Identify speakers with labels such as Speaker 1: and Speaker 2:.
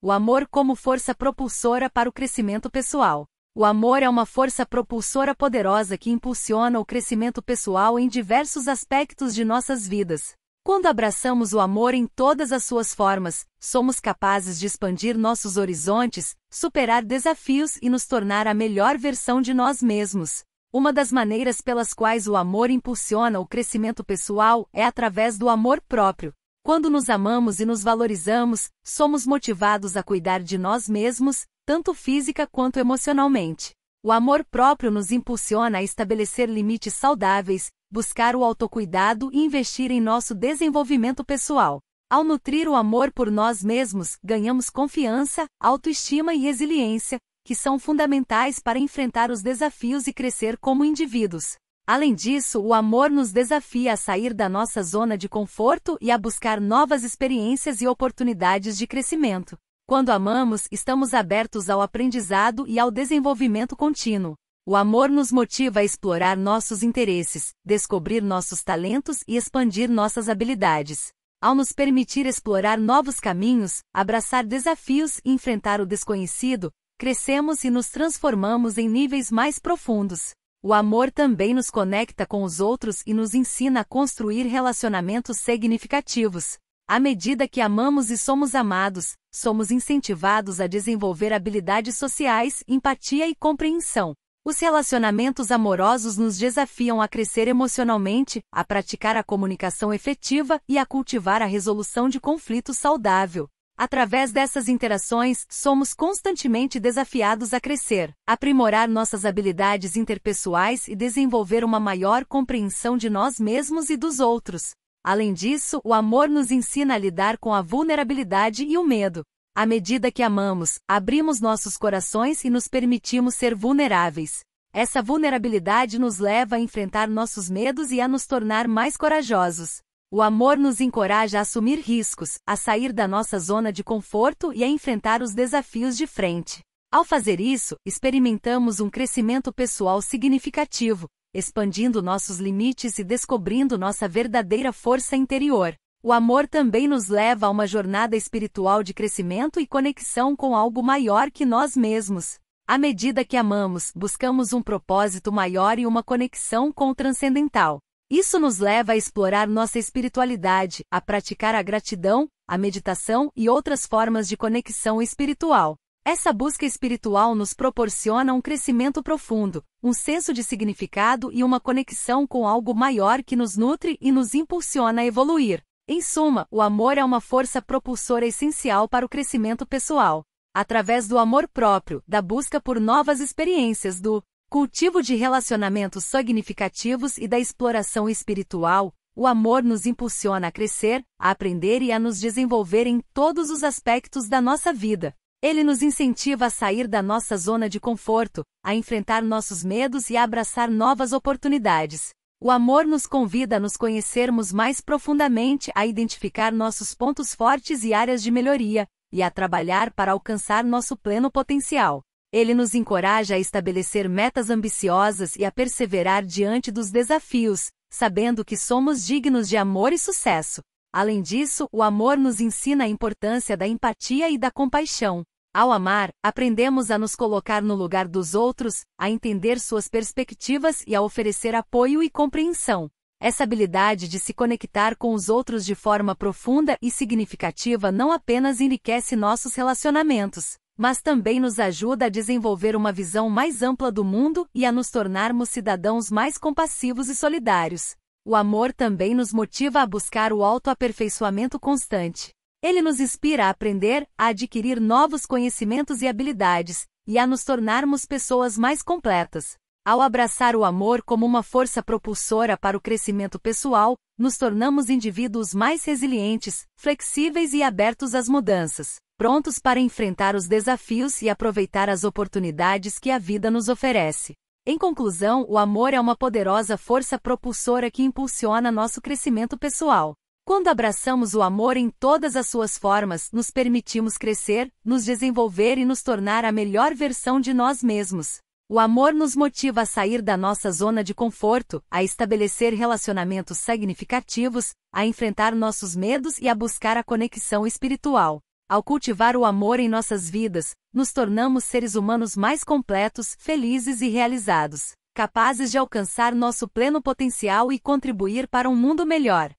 Speaker 1: O amor como força propulsora para o crescimento pessoal. O amor é uma força propulsora poderosa que impulsiona o crescimento pessoal em diversos aspectos de nossas vidas. Quando abraçamos o amor em todas as suas formas, somos capazes de expandir nossos horizontes, superar desafios e nos tornar a melhor versão de nós mesmos. Uma das maneiras pelas quais o amor impulsiona o crescimento pessoal é através do amor próprio. Quando nos amamos e nos valorizamos, somos motivados a cuidar de nós mesmos, tanto física quanto emocionalmente. O amor próprio nos impulsiona a estabelecer limites saudáveis, buscar o autocuidado e investir em nosso desenvolvimento pessoal. Ao nutrir o amor por nós mesmos, ganhamos confiança, autoestima e resiliência, que são fundamentais para enfrentar os desafios e crescer como indivíduos. Além disso, o amor nos desafia a sair da nossa zona de conforto e a buscar novas experiências e oportunidades de crescimento. Quando amamos, estamos abertos ao aprendizado e ao desenvolvimento contínuo. O amor nos motiva a explorar nossos interesses, descobrir nossos talentos e expandir nossas habilidades. Ao nos permitir explorar novos caminhos, abraçar desafios e enfrentar o desconhecido, crescemos e nos transformamos em níveis mais profundos. O amor também nos conecta com os outros e nos ensina a construir relacionamentos significativos. À medida que amamos e somos amados, somos incentivados a desenvolver habilidades sociais, empatia e compreensão. Os relacionamentos amorosos nos desafiam a crescer emocionalmente, a praticar a comunicação efetiva e a cultivar a resolução de conflitos saudável. Através dessas interações, somos constantemente desafiados a crescer, aprimorar nossas habilidades interpessoais e desenvolver uma maior compreensão de nós mesmos e dos outros. Além disso, o amor nos ensina a lidar com a vulnerabilidade e o medo. À medida que amamos, abrimos nossos corações e nos permitimos ser vulneráveis. Essa vulnerabilidade nos leva a enfrentar nossos medos e a nos tornar mais corajosos. O amor nos encoraja a assumir riscos, a sair da nossa zona de conforto e a enfrentar os desafios de frente. Ao fazer isso, experimentamos um crescimento pessoal significativo, expandindo nossos limites e descobrindo nossa verdadeira força interior. O amor também nos leva a uma jornada espiritual de crescimento e conexão com algo maior que nós mesmos. À medida que amamos, buscamos um propósito maior e uma conexão com o transcendental. Isso nos leva a explorar nossa espiritualidade, a praticar a gratidão, a meditação e outras formas de conexão espiritual. Essa busca espiritual nos proporciona um crescimento profundo, um senso de significado e uma conexão com algo maior que nos nutre e nos impulsiona a evoluir. Em suma, o amor é uma força propulsora essencial para o crescimento pessoal. Através do amor próprio, da busca por novas experiências, do Cultivo de relacionamentos significativos e da exploração espiritual, o amor nos impulsiona a crescer, a aprender e a nos desenvolver em todos os aspectos da nossa vida. Ele nos incentiva a sair da nossa zona de conforto, a enfrentar nossos medos e a abraçar novas oportunidades. O amor nos convida a nos conhecermos mais profundamente, a identificar nossos pontos fortes e áreas de melhoria, e a trabalhar para alcançar nosso pleno potencial. Ele nos encoraja a estabelecer metas ambiciosas e a perseverar diante dos desafios, sabendo que somos dignos de amor e sucesso. Além disso, o amor nos ensina a importância da empatia e da compaixão. Ao amar, aprendemos a nos colocar no lugar dos outros, a entender suas perspectivas e a oferecer apoio e compreensão. Essa habilidade de se conectar com os outros de forma profunda e significativa não apenas enriquece nossos relacionamentos, mas também nos ajuda a desenvolver uma visão mais ampla do mundo e a nos tornarmos cidadãos mais compassivos e solidários. O amor também nos motiva a buscar o autoaperfeiçoamento constante. Ele nos inspira a aprender, a adquirir novos conhecimentos e habilidades, e a nos tornarmos pessoas mais completas. Ao abraçar o amor como uma força propulsora para o crescimento pessoal, nos tornamos indivíduos mais resilientes, flexíveis e abertos às mudanças, prontos para enfrentar os desafios e aproveitar as oportunidades que a vida nos oferece. Em conclusão, o amor é uma poderosa força propulsora que impulsiona nosso crescimento pessoal. Quando abraçamos o amor em todas as suas formas, nos permitimos crescer, nos desenvolver e nos tornar a melhor versão de nós mesmos. O amor nos motiva a sair da nossa zona de conforto, a estabelecer relacionamentos significativos, a enfrentar nossos medos e a buscar a conexão espiritual. Ao cultivar o amor em nossas vidas, nos tornamos seres humanos mais completos, felizes e realizados, capazes de alcançar nosso pleno potencial e contribuir para um mundo melhor.